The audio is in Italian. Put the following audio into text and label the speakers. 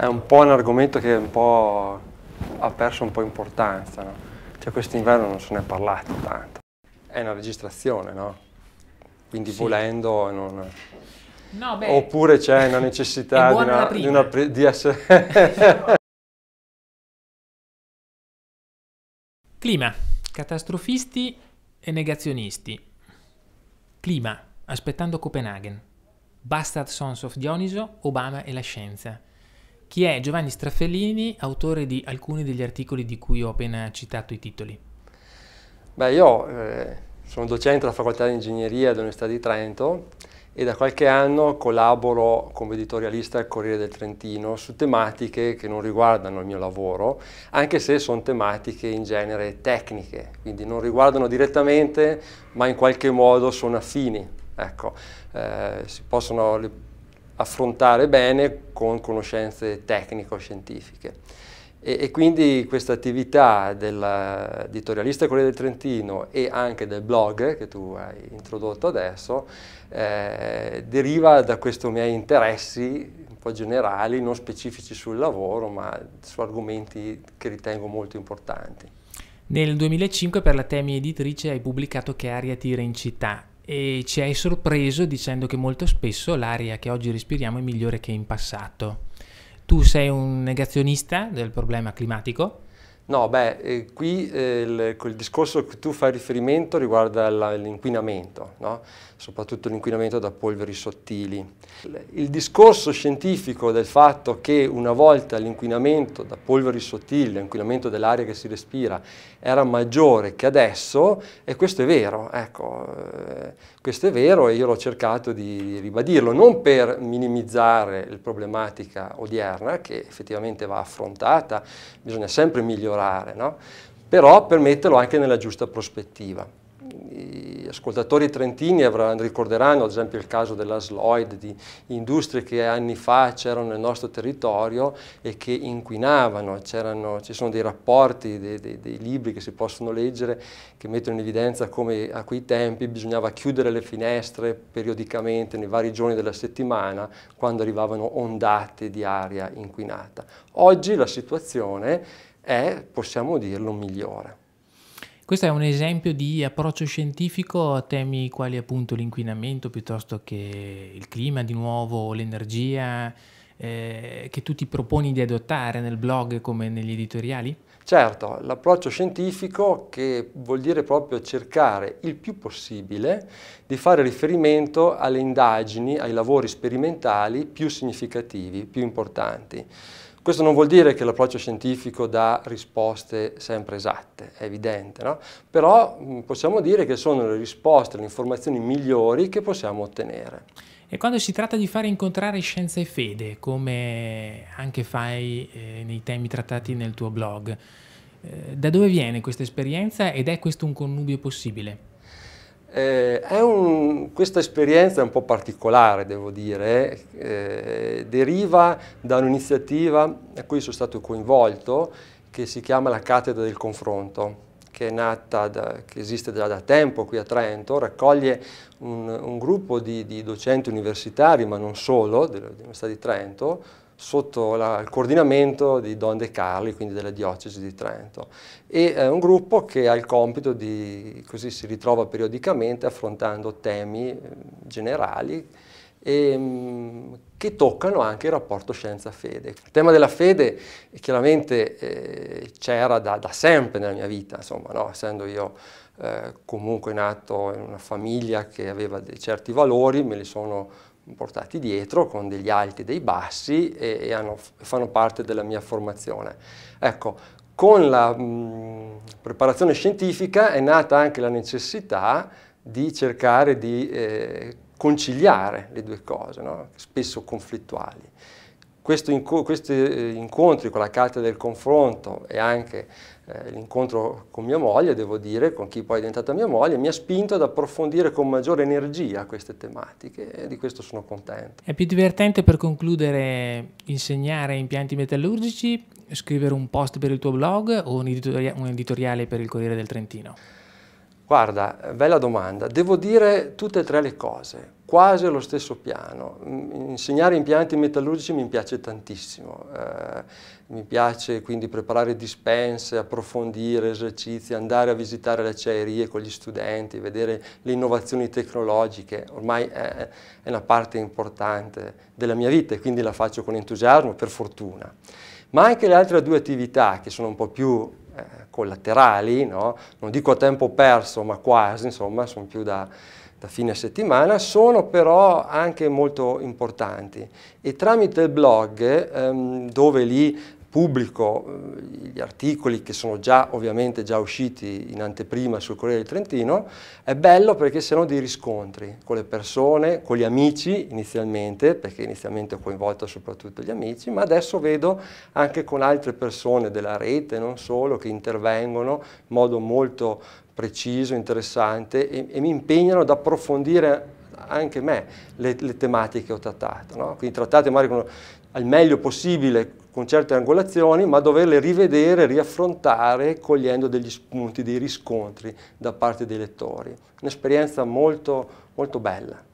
Speaker 1: è un po' un argomento che un po' ha perso un po' importanza, no? Cioè quest'inverno non se ne è parlato tanto. È una registrazione, no? Quindi sì. volendo non... No, beh, Oppure c'è una necessità di, una, di, una, di essere... Clima,
Speaker 2: catastrofisti e negazionisti. Clima, aspettando Copenaghen. Bastard Sons of Dioniso, Obama e la scienza chi è Giovanni Strafellini, autore di alcuni degli articoli di cui ho appena citato i titoli.
Speaker 1: Beh, io eh, sono docente alla Facoltà di Ingegneria dell'Università di Trento e da qualche anno collaboro come editorialista al Corriere del Trentino su tematiche che non riguardano il mio lavoro, anche se sono tematiche in genere tecniche, quindi non riguardano direttamente, ma in qualche modo sono affini. Ecco, eh, si possono, affrontare bene con conoscenze tecnico-scientifiche. E, e, quindi questa attività dell'editorialista Corriere del Trentino e anche del blog che tu hai introdotto adesso eh, deriva da questi miei interessi un po' generali, non specifici sul lavoro, ma su argomenti che ritengo molto importanti.
Speaker 2: Nel 2005 per la Temi Editrice hai pubblicato Che aria tira in città, e ci hai sorpreso dicendo che molto spesso l'aria che oggi respiriamo è migliore che in passato. Tu sei un negazionista del problema climatico,
Speaker 1: No, beh, eh, qui eh, il, il, discorso cui tu fai riferimento riguarda l'inquinamento, no? soprattutto l'inquinamento da polveri sottili. Il discorso scientifico del fatto che una volta l'inquinamento da polveri sottili, l'inquinamento dell'aria che si respira, era maggiore che adesso, e questo è vero, ecco, eh, questo è vero e io l'ho cercato di ribadirlo, non per minimizzare la problematica odierna, che effettivamente va affrontata, bisogna sempre migliorare migliorare, no? però per metterlo anche nella giusta prospettiva. Gli ascoltatori trentini avranno, ricorderanno ad esempio il caso della Sloid, di industrie che anni fa c'erano nel nostro territorio e che inquinavano, ci sono dei rapporti, dei, dei, dei, libri che si possono leggere che mettono in evidenza come a quei tempi bisognava chiudere le finestre periodicamente nei vari giorni della settimana quando arrivavano ondate di aria inquinata. Oggi la situazione è è, possiamo dirlo, migliore.
Speaker 2: Questo è un esempio di approccio scientifico a temi quali appunto l'inquinamento piuttosto che il clima di nuovo, l'energia, eh, che tu ti proponi di adottare nel blog come negli editoriali?
Speaker 1: Certo, l'approccio scientifico che vuol dire proprio cercare il più possibile di fare riferimento alle indagini, ai lavori sperimentali più significativi, più importanti. Questo non vuol dire che l'approccio scientifico dà risposte sempre esatte, è evidente, no? però mm, possiamo dire che sono le risposte, le informazioni migliori che possiamo ottenere.
Speaker 2: E quando si tratta di fare incontrare scienza e fede, come anche fai eh, nei temi trattati nel tuo blog, eh, da dove viene questa esperienza ed è questo un connubio possibile?
Speaker 1: Eh, un, questa esperienza è un po' particolare, devo dire, eh, deriva da un'iniziativa a cui sono stato coinvolto che si chiama la Cattedra del Confronto, che, è nata da, che esiste già da tempo qui a Trento, raccoglie un, un gruppo di, di, docenti universitari, ma non solo, dell'Università di Trento, sotto la, il coordinamento di Don De Carli, quindi della diocesi di Trento. E è eh, un gruppo che ha il compito di, così si ritrova periodicamente affrontando temi eh, generali e, mm, che toccano anche il rapporto scienza-fede. Il tema della fede chiaramente eh, c'era da, da, sempre nella mia vita, insomma, no? essendo io eh, comunque nato in una famiglia che aveva dei certi valori, me li sono portati dietro con degli alti e dei bassi e, e hanno, fanno parte della mia formazione. Ecco, con la mh, mm, preparazione scientifica è nata anche la necessità di cercare di eh, conciliare le due cose, no? spesso conflittuali inco questi eh, incontri con la carta del confronto e anche eh, l'incontro con mia moglie, devo dire, con chi poi è diventata mia moglie, mi ha spinto ad approfondire con maggiore energia queste tematiche e di questo sono contento.
Speaker 2: È più divertente per concludere insegnare impianti metallurgici, scrivere un post per il tuo blog o un, editoriale, un editoriale per il Corriere del
Speaker 1: Trentino? Guarda, bella domanda. Devo dire tutte e tre le cose, quasi allo stesso piano. Mm, insegnare impianti metallurgici mi piace tantissimo. Eh, mi piace quindi preparare dispense, approfondire esercizi, andare a visitare le acciaierie con gli studenti, vedere le innovazioni tecnologiche. Ormai è, è una parte importante della mia vita e quindi la faccio con entusiasmo, per fortuna. Ma anche le altre due attività, che sono un po' più eh, collaterali, no? non dico a tempo perso, ma quasi, insomma, sono più da, da fine settimana, sono però anche molto importanti e tramite il blog, ehm, dove lì pubblico eh, gli articoli che sono già ovviamente già usciti in anteprima sul Corriere del Trentino, è bello perché sono dei riscontri con le persone, con gli amici inizialmente, perché inizialmente ho coinvolto soprattutto gli amici, ma adesso vedo anche con altre persone della rete, non solo, che intervengono in modo molto preciso, interessante e, e mi impegnano ad approfondire anche me le, le tematiche che ho trattato. No? Quindi trattate magari con, al meglio possibile con certe angolazioni, ma doverle rivedere, riaffrontare, cogliendo degli spunti, dei riscontri da parte dei lettori. Un'esperienza molto, molto bella.